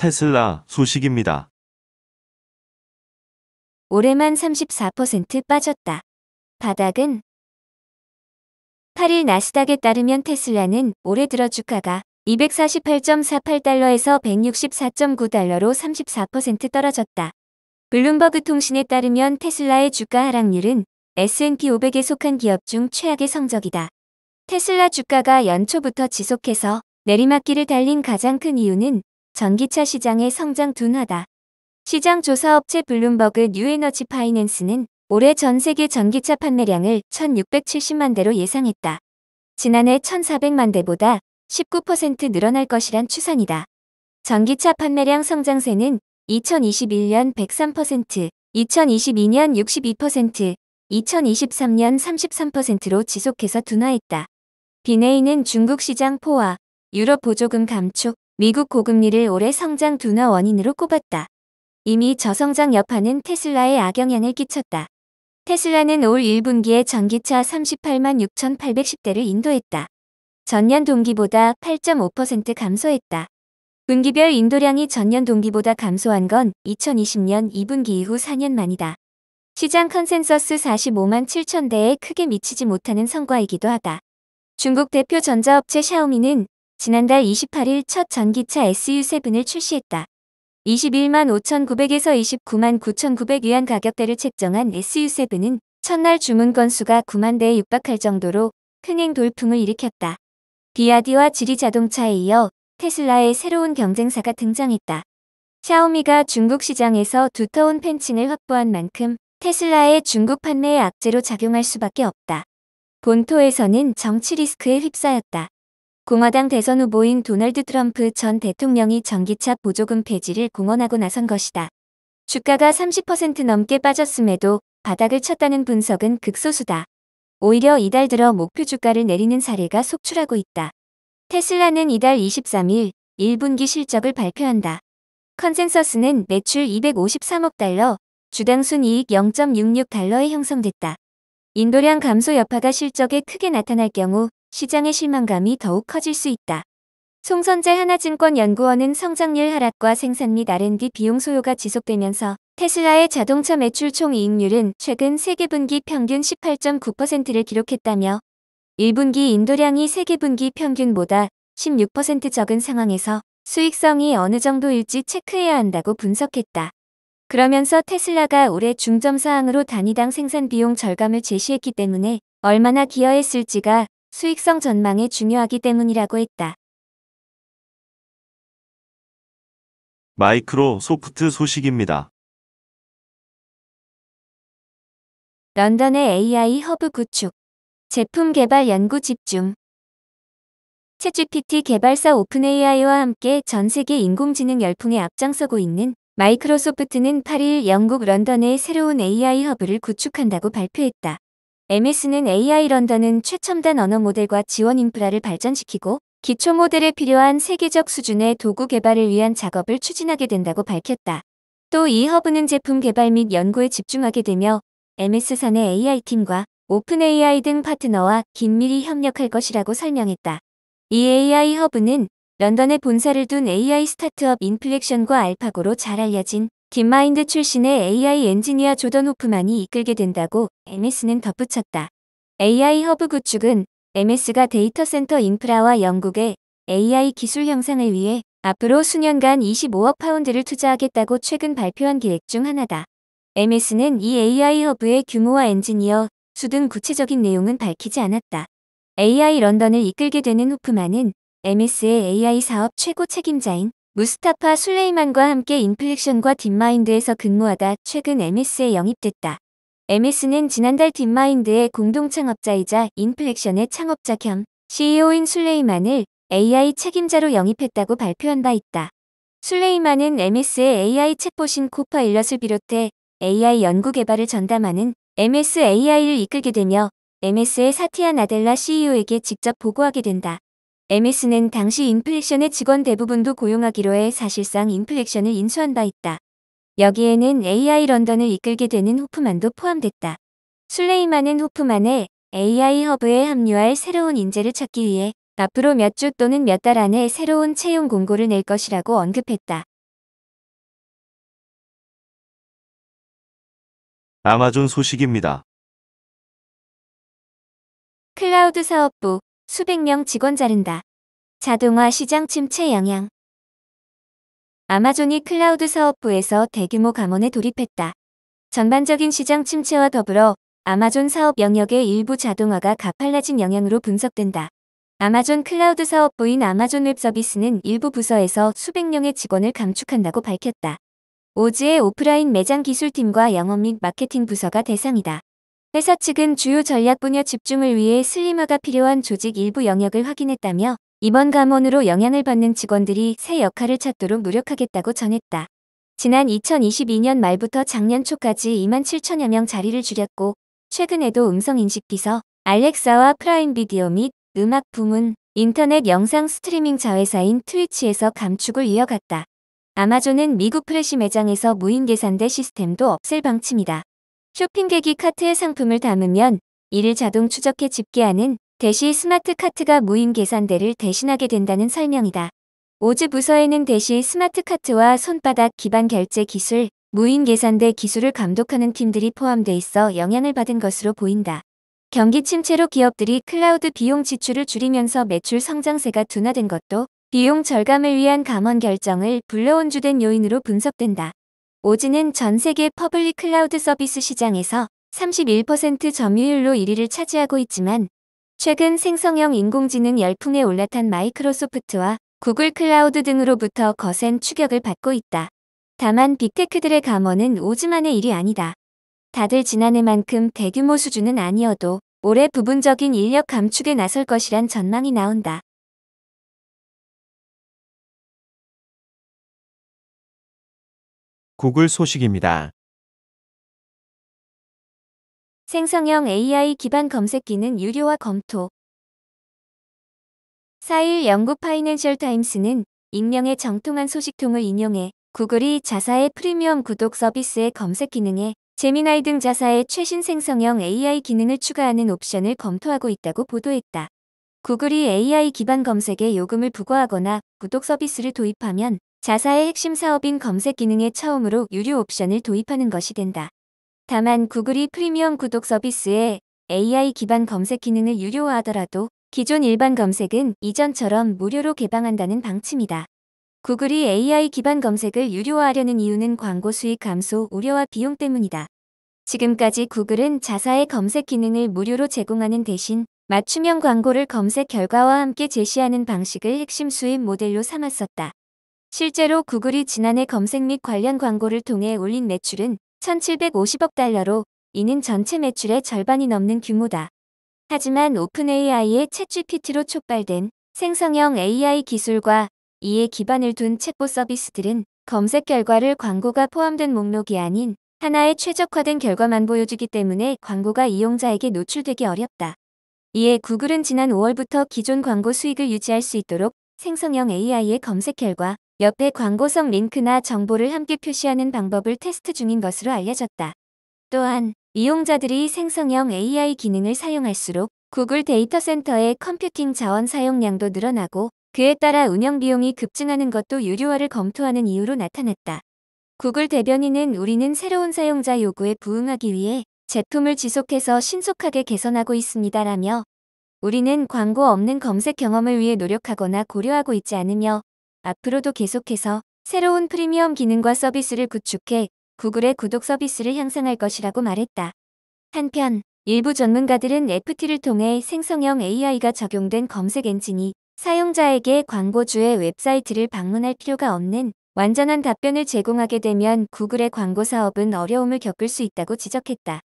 테슬라 소식입니다. 올해만 34% 빠졌다. 바닥은 8일 나스닥에 따르면 테슬라는 올해 들어 주가가 248.48달러에서 164.9달러로 34% 떨어졌다. 블룸버그 통신에 따르면 테슬라의 주가 하락률은 S&P 500에 속한 기업 중 최악의 성적이다. 테슬라 주가가 연초부터 지속해서 내리막길을 달린 가장 큰 이유는 전기차 시장의 성장 둔화다. 시장 조사업체 블룸버그 뉴에너지 파이낸스는 올해 전 세계 전기차 판매량을 1,670만 대로 예상했다. 지난해 1,400만 대보다 19% 늘어날 것이란 추산이다. 전기차 판매량 성장세는 2021년 103%, 2022년 62%, 2023년 33%로 지속해서 둔화했다. 비네이는 중국 시장 포화, 유럽 보조금 감축, 미국 고금리를 올해 성장 둔화 원인으로 꼽았다. 이미 저성장 여파는 테슬라에 악영향을 끼쳤다. 테슬라는 올 1분기에 전기차 38만 6,810대를 인도했다. 전년 동기보다 8.5% 감소했다. 분기별 인도량이 전년 동기보다 감소한 건 2020년 2분기 이후 4년 만이다. 시장 컨센서스 45만 7천 대에 크게 미치지 못하는 성과이기도 하다. 중국 대표 전자업체 샤오미는 지난달 28일 첫 전기차 SU7을 출시했다. 21만 5,900에서 29만 9,900위안 가격대를 책정한 SU7은 첫날 주문 건수가 9만 대에 육박할 정도로 흥행 돌풍을 일으켰다. 비아디와 지리 자동차에 이어 테슬라의 새로운 경쟁사가 등장했다. 샤오미가 중국 시장에서 두터운 팬층을 확보한 만큼 테슬라의 중국 판매의 악재로 작용할 수밖에 없다. 본토에서는 정치 리스크에 휩싸였다. 공화당 대선 후보인 도널드 트럼프 전 대통령이 전기차 보조금 폐지를 공언하고 나선 것이다. 주가가 30% 넘게 빠졌음에도 바닥을 쳤다는 분석은 극소수다. 오히려 이달 들어 목표 주가를 내리는 사례가 속출하고 있다. 테슬라는 이달 23일 1분기 실적을 발표한다. 컨센서스는 매출 253억 달러, 주당 순이익 0.66달러에 형성됐다. 인도량 감소 여파가 실적에 크게 나타날 경우 시장의 실망감이 더욱 커질 수 있다. 송선재 하나증권연구원은 성장률 하락과 생산 및 R&D 비용 소요가 지속되면서 테슬라의 자동차 매출 총 이익률은 최근 3개분기 평균 18.9%를 기록했다며 1분기 인도량이 3개분기 평균보다 16% 적은 상황에서 수익성이 어느 정도일지 체크해야 한다고 분석했다. 그러면서 테슬라가 올해 중점 사항으로 단위당 생산 비용 절감을 제시했기 때문에 얼마나 기여했을지가 수익성 전망에 중요하기 때문이라고 했다. 마이크로소프트 소식입니다. 런던의 AI 허브 구축, 제품 개발 연구 집중. 챗GPT 개발사 오픈AI와 함께 전 세계 인공지능 열풍에 앞장서고 있는 마이크로소프트는 8일 영국 런던에 새로운 AI 허브를 구축한다고 발표했다. MS는 AI 런던은 최첨단 언어 모델과 지원 인프라를 발전시키고 기초 모델에 필요한 세계적 수준의 도구 개발을 위한 작업을 추진하게 된다고 밝혔다. 또 이 허브는 제품 개발 및 연구에 집중하게 되며 MS산의 AI팀과 오픈AI 등 파트너와 긴밀히 협력할 것이라고 설명했다. 이 AI 허브는 런던에 본사를 둔 AI 스타트업 인플렉션과 알파고로 잘 알려진 딥마인드 출신의 AI 엔지니어 조던 호프만이 이끌게 된다고 MS는 덧붙였다. AI 허브 구축은 MS가 데이터 센터 인프라와 영국의 AI 기술 형상을 위해 앞으로 수년간 25억 파운드를 투자하겠다고 최근 발표한 계획 중 하나다. MS는 이 AI 허브의 규모와 엔지니어 수 등 구체적인 내용은 밝히지 않았다. AI 런던을 이끌게 되는 호프만은 MS의 AI 사업 최고 책임자인 무스타파 술레이만과 함께 인플렉션과 딥마인드에서 근무하다 최근 MS에 영입됐다. MS는 지난달 딥마인드의 공동 창업자이자 인플렉션의 창업자 겸 CEO인 술레이만을 AI 책임자로 영입했다고 발표한 바 있다. 술레이만은 MS의 AI 책보신 코파일럿을 비롯해 AI 연구 개발을 전담하는 MS AI를 이끌게 되며 MS의 사티아 나델라 CEO에게 직접 보고하게 된다. MS는 당시 인플렉션의 직원 대부분도 고용하기로 해 사실상 인플렉션을 인수한 바 있다. 여기에는 AI 런던을 이끌게 되는 호프만도 포함됐다. 술레이만은 호프만에 AI 허브에 합류할 새로운 인재를 찾기 위해 앞으로 몇 주 또는 몇 달 안에 새로운 채용 공고를 낼 것이라고 언급했다. 아마존 소식입니다. 클라우드 사업부 수백 명 직원 자른다. 자동화 시장 침체 영향. 아마존이 클라우드 사업부에서 대규모 감원에 돌입했다. 전반적인 시장 침체와 더불어 아마존 사업 영역의 일부 자동화가 가팔라진 영향으로 분석된다. 아마존 클라우드 사업부인 아마존 웹 서비스는 일부 부서에서 수백 명의 직원을 감축한다고 밝혔다. 오즈의 오프라인 매장 기술팀과 영업 및 마케팅 부서가 대상이다. 회사 측은 주요 전략 분야 집중을 위해 슬림화가 필요한 조직 일부 영역을 확인했다며 이번 감원으로 영향을 받는 직원들이 새 역할을 찾도록 노력하겠다고 전했다. 지난 2022년 말부터 작년 초까지 2만 7천여 명 자리를 줄였고 최근에도 음성인식 기서 알렉사와 프라임 비디오 및 음악 부문, 인터넷 영상 스트리밍 자회사인 트위치에서 감축을 이어갔다. 아마존은 미국 프레시 매장에서 무인 계산대 시스템도 없앨 방침이다. 쇼핑객이 카트의 상품을 담으면 이를 자동 추적해 집계하는 대시 스마트 카트가 무인 계산대를 대신하게 된다는 설명이다. 오즈 부서에는 대시 스마트 카트와 손바닥 기반 결제 기술, 무인 계산대 기술을 감독하는 팀들이 포함돼 있어 영향을 받은 것으로 보인다. 경기 침체로 기업들이 클라우드 비용 지출을 줄이면서 매출 성장세가 둔화된 것도 비용 절감을 위한 감원 결정을 불러온 주된 요인으로 분석된다. 오즈는 전 세계 퍼블릭 클라우드 서비스 시장에서 31% 점유율로 1위를 차지하고 있지만 최근 생성형 인공지능 열풍에 올라탄 마이크로소프트와 구글 클라우드 등으로부터 거센 추격을 받고 있다. 다만 빅테크들의 감원은 오즈만의 일이 아니다. 다들 지난해만큼 대규모 수준은 아니어도 올해 부분적인 인력 감축에 나설 것이란 전망이 나온다. 구글 소식입니다. 생성형 AI 기반 검색기능 유료화 검토. 4일 영국 파이낸셜 타임스는 익명의 정통한 소식통을 인용해 구글이 자사의 프리미엄 구독 서비스의 검색 기능에 제미나이 등 자사의 최신 생성형 AI 기능을 추가하는 옵션을 검토하고 있다고 보도했다. 구글이 AI 기반 검색에 요금을 부과하거나 구독 서비스를 도입하면 자사의 핵심 사업인 검색 기능에 처음으로 유료 옵션을 도입하는 것이 된다. 다만 구글이 프리미엄 구독 서비스에 AI 기반 검색 기능을 유료화하더라도 기존 일반 검색은 이전처럼 무료로 개방한다는 방침이다. 구글이 AI 기반 검색을 유료화하려는 이유는 광고 수익 감소 우려와 비용 때문이다. 지금까지 구글은 자사의 검색 기능을 무료로 제공하는 대신 맞춤형 광고를 검색 결과와 함께 제시하는 방식을 핵심 수입 모델로 삼았었다. 실제로 구글이 지난해 검색 및 관련 광고를 통해 올린 매출은 1750억 달러로 이는 전체 매출의 절반이 넘는 규모다. 하지만 오픈AI의 챗GPT로 촉발된 생성형 AI 기술과 이에 기반을 둔 챗봇 서비스들은 검색 결과를 광고가 포함된 목록이 아닌 하나의 최적화된 결과만 보여주기 때문에 광고가 이용자에게 노출되기 어렵다. 이에 구글은 지난 5월부터 기존 광고 수익을 유지할 수 있도록 생성형 AI의 검색 결과, 옆에 광고성 링크나 정보를 함께 표시하는 방법을 테스트 중인 것으로 알려졌다. 또한 이용자들이 생성형 AI 기능을 사용할수록 구글 데이터 센터의 컴퓨팅 자원 사용량도 늘어나고 그에 따라 운영 비용이 급증하는 것도 유료화를 검토하는 이유로 나타났다. 구글 대변인은 우리는 새로운 사용자 요구에 부응하기 위해 제품을 지속해서 신속하게 개선하고 있습니다라며 우리는 광고 없는 검색 경험을 위해 노력하거나 고려하고 있지 않으며 앞으로도 계속해서 새로운 프리미엄 기능과 서비스를 구축해 구글의 구독 서비스를 향상할 것이라고 말했다. 한편 일부 전문가들은 FT를 통해 생성형 AI가 적용된 검색 엔진이 사용자에게 광고주의 웹사이트를 방문할 필요가 없는 완전한 답변을 제공하게 되면 구글의 광고 사업은 어려움을 겪을 수 있다고 지적했다.